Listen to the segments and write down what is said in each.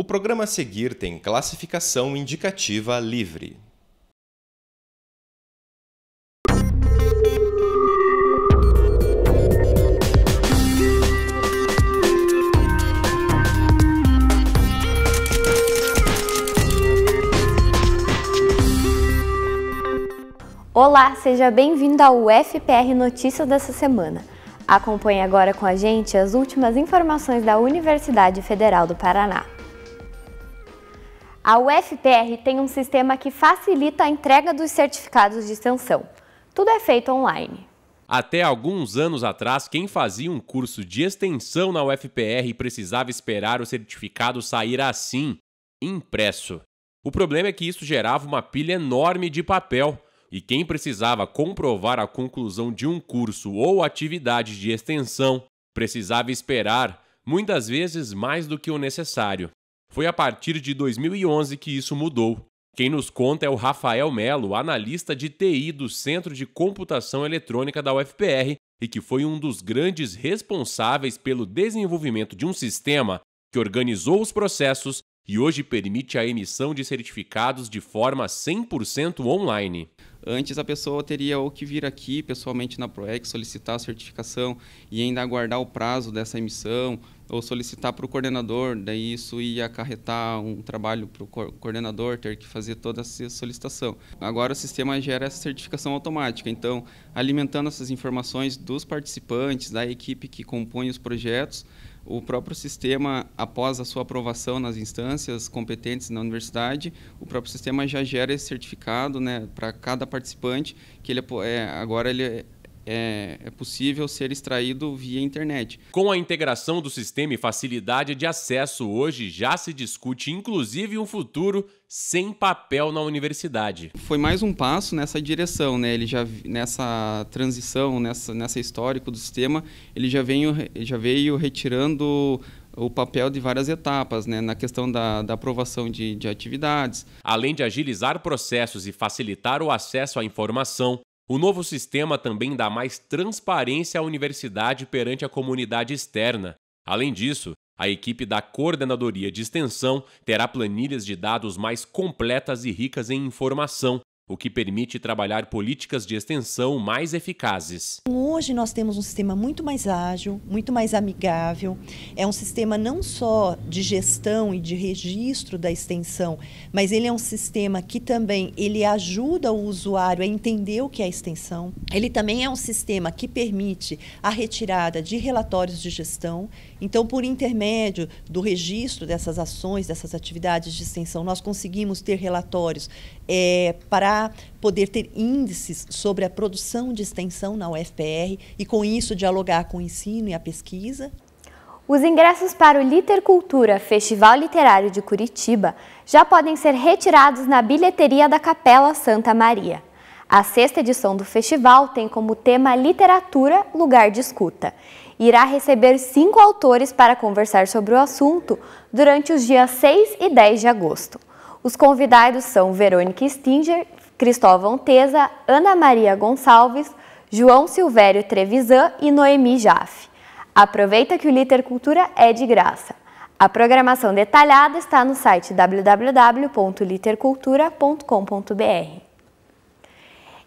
O programa a seguir tem classificação indicativa livre. Olá, seja bem-vindo ao UFPR Notícias dessa semana. Acompanhe agora com a gente as últimas informações da Universidade Federal do Paraná. A UFPR tem um sistema que facilita a entrega dos certificados de extensão. Tudo é feito online. Até alguns anos atrás, quem fazia um curso de extensão na UFPR precisava esperar o certificado sair assim, impresso. O problema é que isso gerava uma pilha enorme de papel, e quem precisava comprovar a conclusão de um curso ou atividade de extensão precisava esperar, muitas vezes mais do que o necessário. Foi a partir de 2011 que isso mudou. Quem nos conta é o Rafael Melo, analista de TI do Centro de Computação Eletrônica da UFPR e que foi um dos grandes responsáveis pelo desenvolvimento de um sistema que organizou os processos e hoje permite a emissão de certificados de forma 100% online. Antes a pessoa teria ou que vir aqui pessoalmente na ProEx solicitar a certificação e ainda aguardar o prazo dessa emissão, ou solicitar para o coordenador, daí isso ia acarretar um trabalho para o coordenador ter que fazer toda essa solicitação. Agora o sistema gera essa certificação automática, então alimentando essas informações dos participantes, da equipe que compõe os projetos, o próprio sistema, após a sua aprovação nas instâncias competentes na universidade, o próprio sistema já gera esse certificado né, para cada participante, que ele é, agora ele é é, é, possível ser extraído via internet. Com a integração do sistema e facilidade de acesso, hoje já se discute inclusive um futuro sem papel na universidade. Foi mais um passo nessa direção, né? Ele já nessa transição, nessa nessa histórico do sistema, ele já veio já veio retirando o papel de várias etapas, né, na questão da, da aprovação de, de atividades. Além de agilizar processos e facilitar o acesso à informação, o novo sistema também dá mais transparência à universidade perante a comunidade externa. Além disso, a equipe da coordenadoria de extensão terá planilhas de dados mais completas e ricas em informação, o que permite trabalhar políticas de extensão mais eficazes. Hoje nós temos um sistema muito mais ágil, muito mais amigável. É um sistema não só de gestão e de registro da extensão, mas ele é um sistema que também ele ajuda o usuário a entender o que é extensão. Ele também é um sistema que permite a retirada de relatórios de gestão. Então, por intermédio do registro dessas ações, dessas atividades de extensão, nós conseguimos ter relatórios é, para poder ter índices sobre a produção de extensão na UFPR e, com isso, dialogar com o ensino e a pesquisa. Os ingressos para o Litercultura Festival Literário de Curitiba já podem ser retirados na bilheteria da Capela Santa Maria. A sexta edição do festival tem como tema Literatura, Lugar de Escuta. Irá receber cinco autores para conversar sobre o assunto durante os dias 6 e 10 de agosto. Os convidados são Verônica Stinger, Cristóvão Teza, Ana Maria Gonçalves, João Silvério Trevisan e Noemi Jaffe. Aproveita que o Liter Cultura é de graça. A programação detalhada está no site www.litercultura.com.br.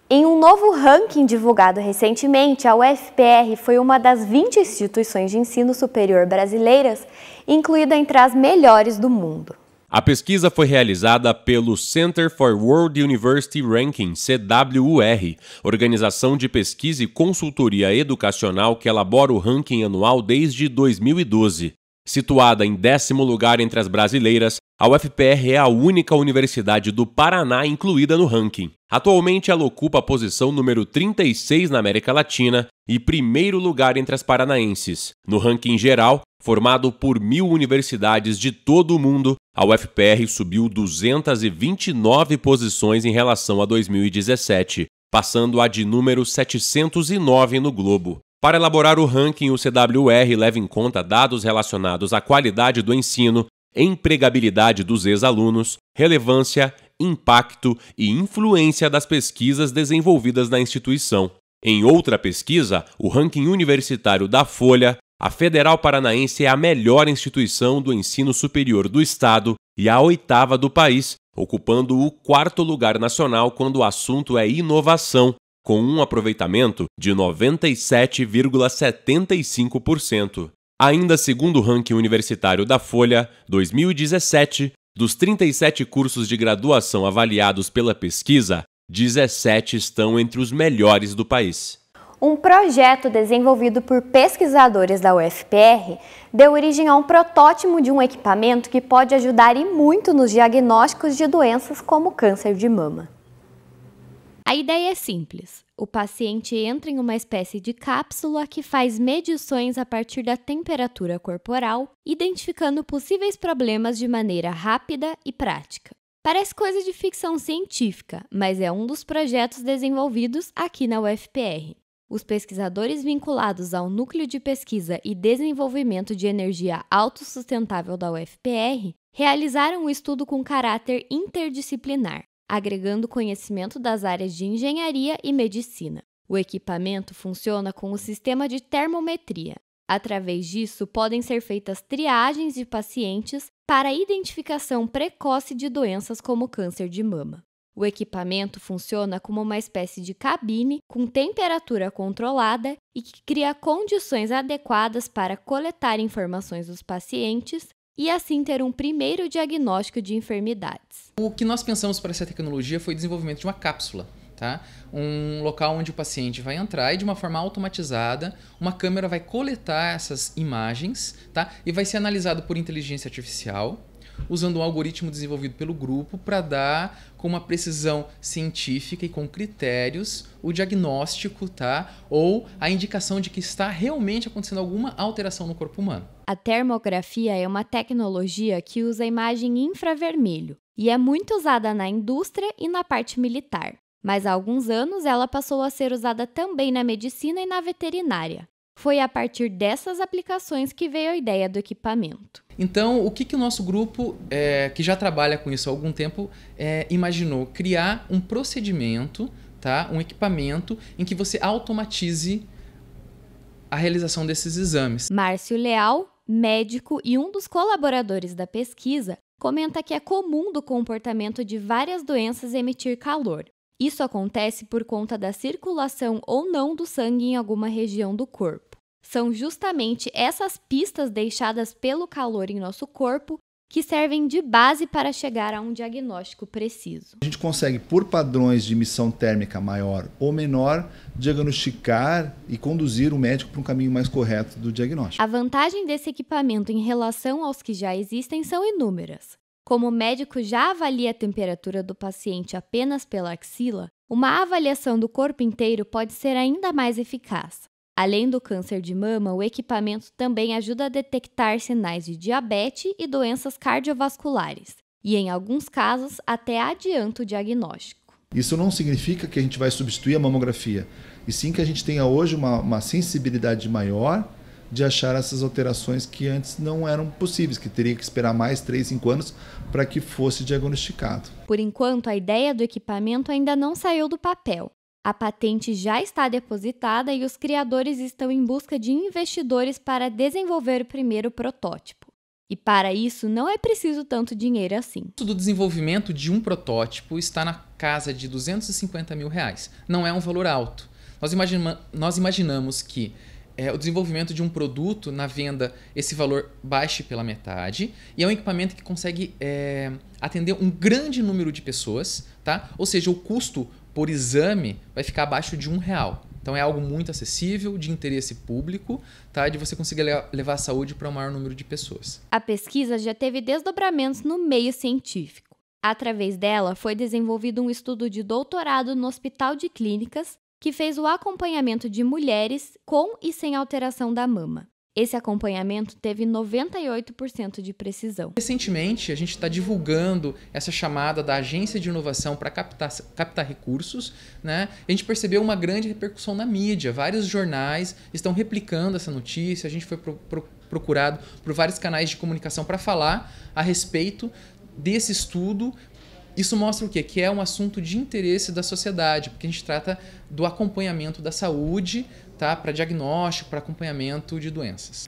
Em um novo ranking divulgado recentemente, a UFPR foi uma das 20 instituições de ensino superior brasileiras incluída entre as melhores do mundo. A pesquisa foi realizada pelo Center for World University Ranking, CWUR, organização de pesquisa e consultoria educacional que elabora o ranking anual desde 2012. Situada em décimo lugar entre as brasileiras, a UFPR é a única universidade do Paraná incluída no ranking. Atualmente, ela ocupa a posição número 36 na América Latina e primeiro lugar entre as paranaenses. No ranking geral, formado por mil universidades de todo o mundo, a UFPR subiu 229 posições em relação a 2017, passando a de número 709 no globo. Para elaborar o ranking, o CWR leva em conta dados relacionados à qualidade do ensino, empregabilidade dos ex-alunos, relevância, impacto e influência das pesquisas desenvolvidas na instituição. Em outra pesquisa, o ranking universitário da Folha, a Federal Paranaense é a melhor instituição do ensino superior do Estado e a oitava do país, ocupando o quarto lugar nacional quando o assunto é inovação, com um aproveitamento de 97,75%. Ainda segundo o ranking universitário da Folha, 2017, dos 37 cursos de graduação avaliados pela pesquisa, 17 estão entre os melhores do país. Um projeto desenvolvido por pesquisadores da UFPR deu origem a um protótipo de um equipamento que pode ajudar e muito nos diagnósticos de doenças como câncer de mama. A ideia é simples. O paciente entra em uma espécie de cápsula que faz medições a partir da temperatura corporal, identificando possíveis problemas de maneira rápida e prática. Parece coisa de ficção científica, mas é um dos projetos desenvolvidos aqui na UFPR. Os pesquisadores vinculados ao Núcleo de Pesquisa e Desenvolvimento de Energia Autossustentável da UFPR realizaram um estudo com caráter interdisciplinar, agregando conhecimento das áreas de engenharia e medicina. O equipamento funciona com o sistema de termometria. Através disso, podem ser feitas triagens de pacientes para identificação precoce de doenças como câncer de mama. O equipamento funciona como uma espécie de cabine com temperatura controlada e que cria condições adequadas para coletar informações dos pacientes e assim ter um primeiro diagnóstico de enfermidades. O que nós pensamos para essa tecnologia foi o desenvolvimento de uma cápsula. Tá? Um local onde o paciente vai entrar e de uma forma automatizada, uma câmera vai coletar essas imagens, tá? E vai ser analisado por inteligência artificial, usando um algoritmo desenvolvido pelo grupo para dar com uma precisão científica e com critérios o diagnóstico, tá? Ou a indicação de que está realmente acontecendo alguma alteração no corpo humano. A termografia é uma tecnologia que usa imagem infravermelho e é muito usada na indústria e na parte militar. Mas há alguns anos ela passou a ser usada também na medicina e na veterinária. Foi a partir dessas aplicações que veio a ideia do equipamento. Então, o que, que o nosso grupo, é, que já trabalha com isso há algum tempo, é, imaginou? Criar um procedimento, tá? um equipamento em que você automatize a realização desses exames. Márcio Leal, médico e um dos colaboradores da pesquisa, comenta que é comum do comportamento de várias doenças emitir calor. Isso acontece por conta da circulação ou não do sangue em alguma região do corpo. São justamente essas pistas deixadas pelo calor em nosso corpo que servem de base para chegar a um diagnóstico preciso. A gente consegue, por padrões de emissão térmica maior ou menor, diagnosticar e conduzir o médico para um caminho mais correto do diagnóstico. A vantagem desse equipamento em relação aos que já existem são inúmeras. Como o médico já avalia a temperatura do paciente apenas pela axila, uma avaliação do corpo inteiro pode ser ainda mais eficaz. Além do câncer de mama, o equipamento também ajuda a detectar sinais de diabetes e doenças cardiovasculares, e em alguns casos até adianta o diagnóstico. Isso não significa que a gente vai substituir a mamografia, e sim que a gente tenha hoje uma, uma sensibilidade maior de achar essas alterações que antes não eram possíveis, que teria que esperar mais 3, 5 anos para que fosse diagnosticado. Por enquanto, a ideia do equipamento ainda não saiu do papel, a patente já está depositada e os criadores estão em busca de investidores para desenvolver o primeiro protótipo. E para isso não é preciso tanto dinheiro assim. O custo do desenvolvimento de um protótipo está na casa de 250 mil reais. Não é um valor alto. Nós, imagina nós imaginamos que é, o desenvolvimento de um produto na venda esse valor baixe pela metade e é um equipamento que consegue é, atender um grande número de pessoas, tá? Ou seja, o custo por exame vai ficar abaixo de um real. Então é algo muito acessível, de interesse público, tá? De você conseguir levar a saúde para o um maior número de pessoas. A pesquisa já teve desdobramentos no meio científico. Através dela, foi desenvolvido um estudo de doutorado no Hospital de Clínicas que fez o acompanhamento de mulheres com e sem alteração da mama. Esse acompanhamento teve 98% de precisão. Recentemente, a gente está divulgando essa chamada da agência de inovação para captar, captar recursos. Né? A gente percebeu uma grande repercussão na mídia. Vários jornais estão replicando essa notícia. A gente foi pro, pro, procurado por vários canais de comunicação para falar a respeito desse estudo. Isso mostra o quê? Que é um assunto de interesse da sociedade, porque a gente trata do acompanhamento da saúde tá? para diagnóstico, para acompanhamento de doenças.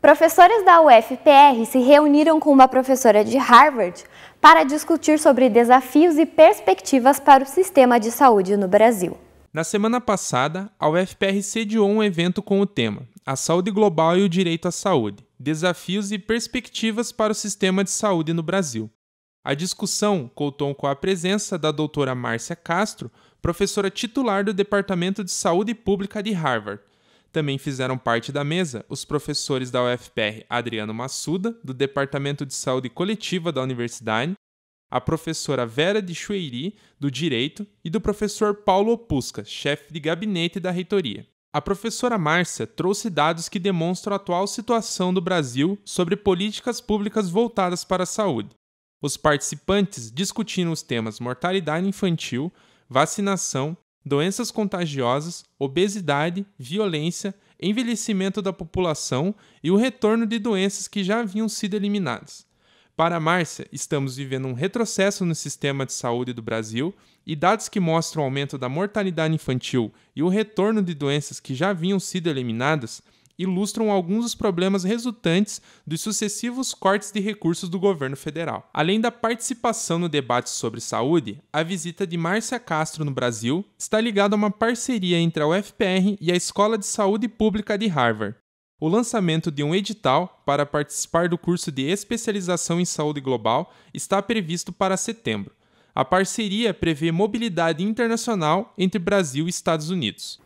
Professores da UFPR se reuniram com uma professora de Harvard para discutir sobre desafios e perspectivas para o sistema de saúde no Brasil. Na semana passada, a UFPR sediou um evento com o tema A Saúde Global e o Direito à Saúde Desafios e Perspectivas para o Sistema de Saúde no Brasil. A discussão contou com a presença da doutora Márcia Castro, professora titular do Departamento de Saúde Pública de Harvard. Também fizeram parte da mesa os professores da UFPR Adriano Massuda, do Departamento de Saúde Coletiva da Universidade, a professora Vera de Chueiri, do Direito, e do professor Paulo Opusca, chefe de gabinete da reitoria. A professora Márcia trouxe dados que demonstram a atual situação do Brasil sobre políticas públicas voltadas para a saúde. Os participantes discutiram os temas mortalidade infantil, vacinação, doenças contagiosas, obesidade, violência, envelhecimento da população e o retorno de doenças que já haviam sido eliminadas. Para Márcia, estamos vivendo um retrocesso no sistema de saúde do Brasil e dados que mostram o aumento da mortalidade infantil e o retorno de doenças que já haviam sido eliminadas ilustram alguns dos problemas resultantes dos sucessivos cortes de recursos do governo federal. Além da participação no debate sobre saúde, a visita de Márcia Castro no Brasil está ligada a uma parceria entre a UFPR e a Escola de Saúde Pública de Harvard. O lançamento de um edital para participar do curso de especialização em saúde global está previsto para setembro. A parceria prevê mobilidade internacional entre Brasil e Estados Unidos.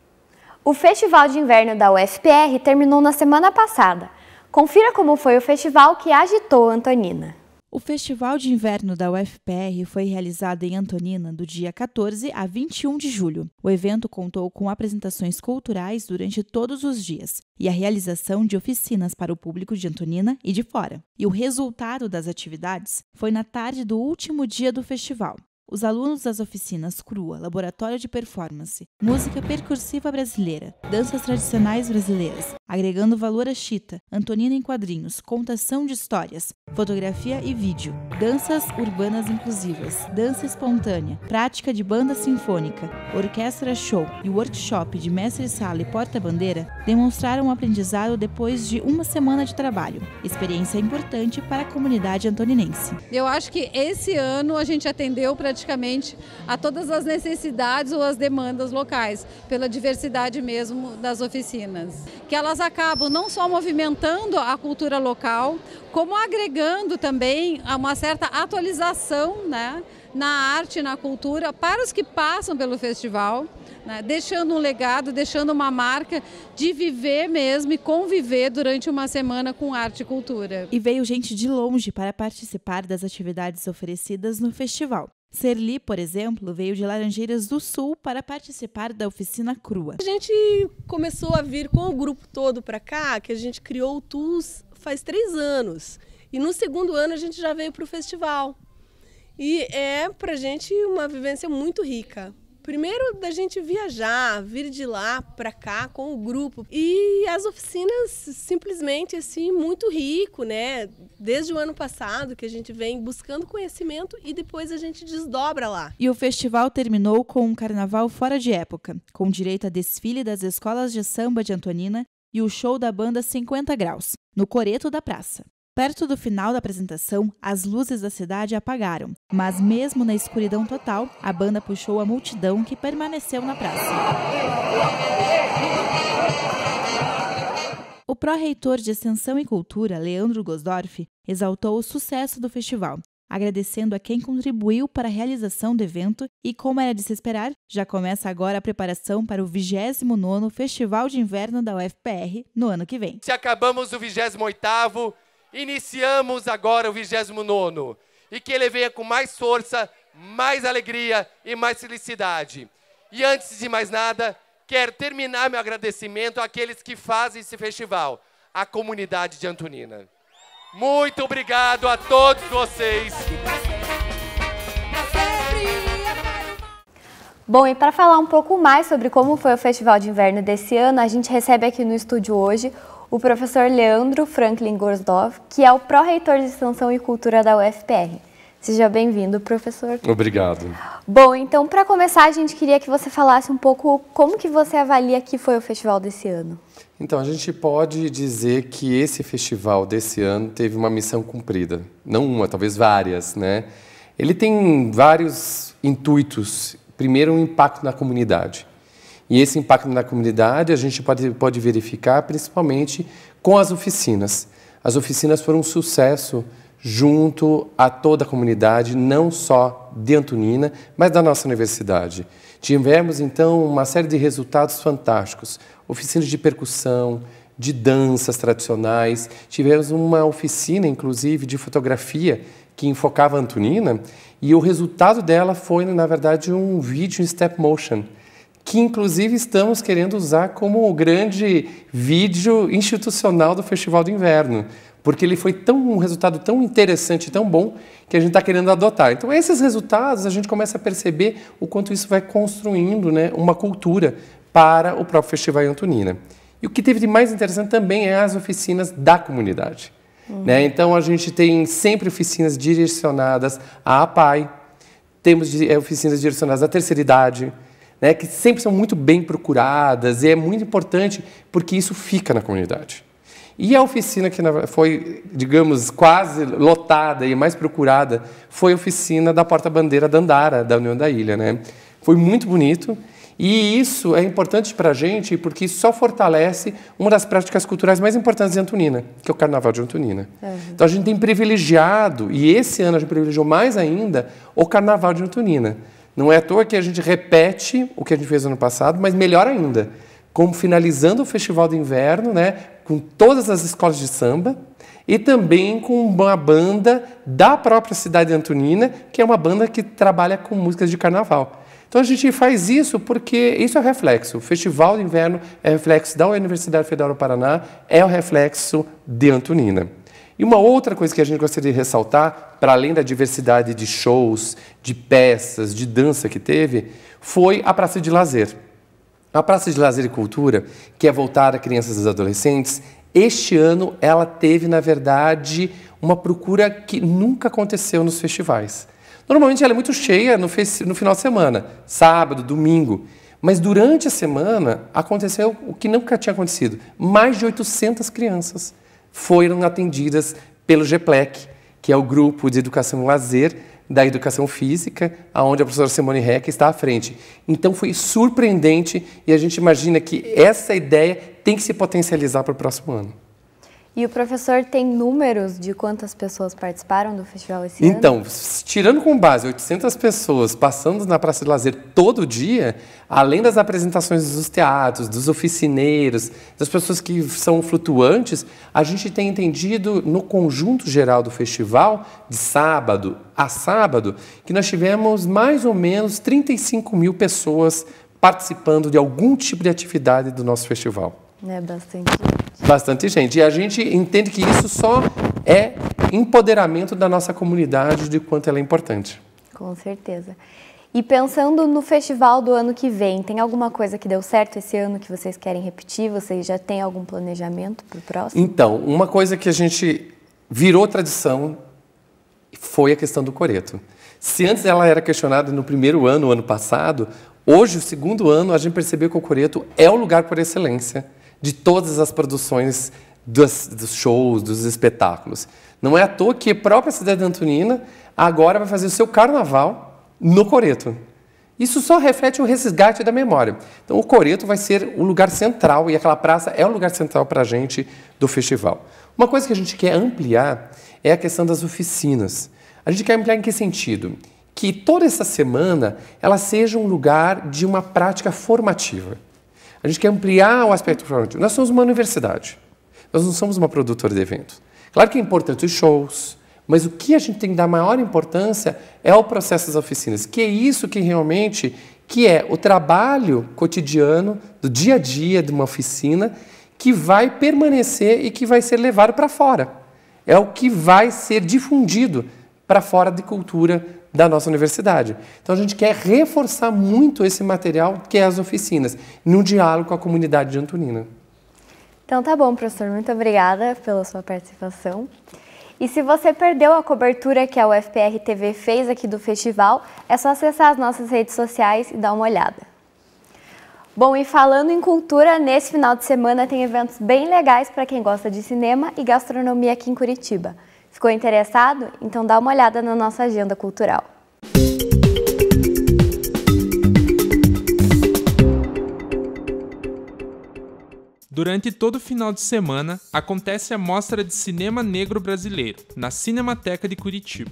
O Festival de Inverno da UFPR terminou na semana passada. Confira como foi o festival que agitou Antonina. O Festival de Inverno da UFPR foi realizado em Antonina do dia 14 a 21 de julho. O evento contou com apresentações culturais durante todos os dias e a realização de oficinas para o público de Antonina e de fora. E o resultado das atividades foi na tarde do último dia do festival, os alunos das oficinas Crua, Laboratório de Performance, Música Percursiva Brasileira, Danças Tradicionais Brasileiras, Agregando Valor à Chita, Antonina em Quadrinhos, Contação de Histórias, Fotografia e Vídeo, Danças Urbanas Inclusivas, Dança Espontânea, Prática de Banda Sinfônica, Orquestra Show e Workshop de Mestre-Sala e Porta-Bandeira demonstraram um aprendizado depois de uma semana de trabalho, experiência importante para a comunidade antoninense. Eu acho que esse ano a gente atendeu praticamente praticamente a todas as necessidades ou as demandas locais, pela diversidade mesmo das oficinas. Que elas acabam não só movimentando a cultura local, como agregando também uma certa atualização né, na arte, na cultura, para os que passam pelo festival, né, deixando um legado, deixando uma marca de viver mesmo e conviver durante uma semana com arte e cultura. E veio gente de longe para participar das atividades oferecidas no festival. Serli, por exemplo, veio de Laranjeiras do Sul para participar da oficina crua. A gente começou a vir com o grupo todo para cá, que a gente criou o TUS faz três anos. E no segundo ano a gente já veio para o festival. E é para a gente uma vivência muito rica, Primeiro da gente viajar, vir de lá para cá com o grupo. E as oficinas simplesmente assim muito rico, né? Desde o ano passado que a gente vem buscando conhecimento e depois a gente desdobra lá. E o festival terminou com um carnaval fora de época, com direito a desfile das escolas de samba de Antonina e o show da banda 50 graus, no coreto da praça. Perto do final da apresentação, as luzes da cidade apagaram, mas mesmo na escuridão total, a banda puxou a multidão que permaneceu na praça. O pró-reitor de Extensão e Cultura, Leandro Gosdorff, exaltou o sucesso do festival, agradecendo a quem contribuiu para a realização do evento e, como era de se esperar, já começa agora a preparação para o 29º Festival de Inverno da UFPR no ano que vem. Se acabamos o 28º Iniciamos agora o 29 e que ele venha com mais força, mais alegria e mais felicidade. E antes de mais nada, quero terminar meu agradecimento àqueles que fazem esse festival, à comunidade de Antonina. Muito obrigado a todos vocês. Bom, e para falar um pouco mais sobre como foi o Festival de Inverno desse ano, a gente recebe aqui no estúdio hoje o professor Leandro Franklin Gorsdorf, que é o pró-reitor de Extensão e Cultura da UFPR. Seja bem-vindo, professor. Obrigado. Bom, então, para começar, a gente queria que você falasse um pouco como que você avalia que foi o festival desse ano. Então, a gente pode dizer que esse festival desse ano teve uma missão cumprida. Não uma, talvez várias, né? Ele tem vários intuitos. Primeiro, um impacto na comunidade. E esse impacto na comunidade a gente pode, pode verificar principalmente com as oficinas. As oficinas foram um sucesso junto a toda a comunidade, não só de Antonina, mas da nossa universidade. Tivemos, então, uma série de resultados fantásticos. Oficinas de percussão, de danças tradicionais. Tivemos uma oficina, inclusive, de fotografia que enfocava a Antonina e o resultado dela foi, na verdade, um vídeo em step motion – que inclusive estamos querendo usar como o grande vídeo institucional do Festival do Inverno, porque ele foi tão, um resultado tão interessante, tão bom, que a gente está querendo adotar. Então, esses resultados, a gente começa a perceber o quanto isso vai construindo né, uma cultura para o próprio Festival Antonina. E o que teve de mais interessante também é as oficinas da comunidade. Uhum. Né? Então, a gente tem sempre oficinas direcionadas à APAI, temos eh, oficinas direcionadas à terceira idade, né, que sempre são muito bem procuradas e é muito importante porque isso fica na comunidade. E a oficina que foi, digamos, quase lotada e mais procurada foi a oficina da porta-bandeira da Andara, da União da Ilha. Né? Foi muito bonito e isso é importante para a gente porque só fortalece uma das práticas culturais mais importantes de Antonina, que é o Carnaval de Antonina. Uhum. Então a gente tem privilegiado, e esse ano a gente privilegiou mais ainda, o Carnaval de Antonina não é à toa que a gente repete o que a gente fez ano passado, mas melhor ainda, como finalizando o Festival do Inverno, né, com todas as escolas de samba e também com uma banda da própria cidade de antonina, que é uma banda que trabalha com músicas de carnaval. Então a gente faz isso porque isso é o reflexo. O Festival do Inverno é reflexo da Universidade Federal do Paraná, é o reflexo de Antonina. E uma outra coisa que a gente gostaria de ressaltar, para além da diversidade de shows, de peças, de dança que teve, foi a Praça de Lazer. A Praça de Lazer e Cultura, que é voltada a crianças e adolescentes, este ano ela teve, na verdade, uma procura que nunca aconteceu nos festivais. Normalmente ela é muito cheia no, no final de semana, sábado, domingo. Mas durante a semana aconteceu o que nunca tinha acontecido: mais de 800 crianças foram atendidas pelo GEPLEC, que é o Grupo de Educação e Lazer da Educação Física, aonde a professora Simone Reck está à frente. Então foi surpreendente e a gente imagina que essa ideia tem que se potencializar para o próximo ano. E o professor tem números de quantas pessoas participaram do festival esse então, ano? Então, tirando com base 800 pessoas passando na Praça de Lazer todo dia, além das apresentações dos teatros, dos oficineiros, das pessoas que são flutuantes, a gente tem entendido no conjunto geral do festival, de sábado a sábado, que nós tivemos mais ou menos 35 mil pessoas participando de algum tipo de atividade do nosso festival. É bastante gente. Bastante gente. E a gente entende que isso só é empoderamento da nossa comunidade, de quanto ela é importante. Com certeza. E pensando no festival do ano que vem, tem alguma coisa que deu certo esse ano que vocês querem repetir? Vocês já têm algum planejamento para o próximo? Então, uma coisa que a gente virou tradição foi a questão do coreto. Se antes ela era questionada no primeiro ano, ano passado, hoje, o segundo ano, a gente percebeu que o coreto é o lugar por excelência de todas as produções dos, dos shows, dos espetáculos. Não é à toa que a própria cidade antonina agora vai fazer o seu carnaval no Coreto. Isso só reflete o resgate da memória. Então, o Coreto vai ser o lugar central, e aquela praça é o lugar central para a gente do festival. Uma coisa que a gente quer ampliar é a questão das oficinas. A gente quer ampliar em que sentido? Que toda essa semana ela seja um lugar de uma prática formativa. A gente quer ampliar o aspecto performativo. Nós somos uma universidade. Nós não somos uma produtora de eventos. Claro que é importante os shows, mas o que a gente tem que dar maior importância é o processo das oficinas, que é isso que realmente que é o trabalho cotidiano, do dia a dia de uma oficina, que vai permanecer e que vai ser levado para fora. É o que vai ser difundido para fora de cultura da nossa universidade. Então a gente quer reforçar muito esse material que é as oficinas, no diálogo com a comunidade de Antonina. Então tá bom, professor, muito obrigada pela sua participação. E se você perdeu a cobertura que a UFPR TV fez aqui do festival, é só acessar as nossas redes sociais e dar uma olhada. Bom, e falando em cultura, nesse final de semana tem eventos bem legais para quem gosta de cinema e gastronomia aqui em Curitiba. Ficou interessado? Então dá uma olhada na nossa agenda cultural. Durante todo o final de semana, acontece a Mostra de Cinema Negro Brasileiro, na Cinemateca de Curitiba.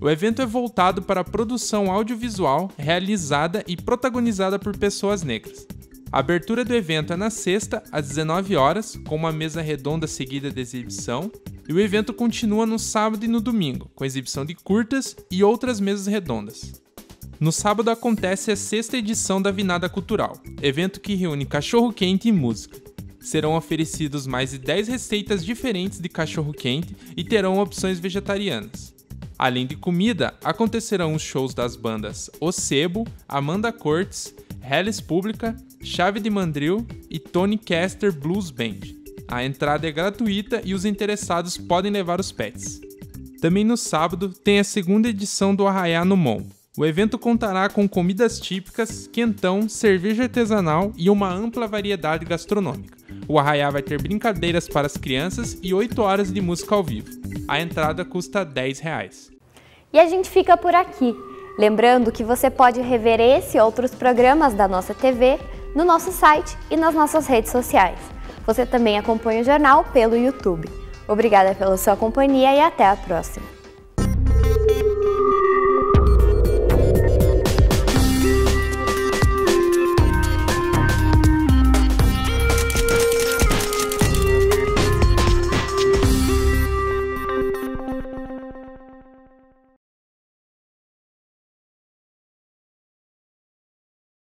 O evento é voltado para a produção audiovisual realizada e protagonizada por pessoas negras. A abertura do evento é na sexta, às 19 horas, com uma mesa redonda seguida de exibição, e o evento continua no sábado e no domingo, com exibição de curtas e outras mesas redondas. No sábado acontece a sexta edição da Vinada Cultural, evento que reúne cachorro-quente e música. Serão oferecidos mais de 10 receitas diferentes de cachorro-quente e terão opções vegetarianas. Além de comida, acontecerão os shows das bandas O Sebo, Amanda Cortes, Hellis Pública Chave de Mandril e Tony Caster Blues Band. A entrada é gratuita e os interessados podem levar os pets. Também no sábado tem a segunda edição do Arraiá no Mon. O evento contará com comidas típicas, quentão, cerveja artesanal e uma ampla variedade gastronômica. O Arraiá vai ter brincadeiras para as crianças e 8 horas de música ao vivo. A entrada custa 10 reais. E a gente fica por aqui. Lembrando que você pode rever esse e outros programas da nossa TV no nosso site e nas nossas redes sociais. Você também acompanha o jornal pelo YouTube. Obrigada pela sua companhia e até a próxima!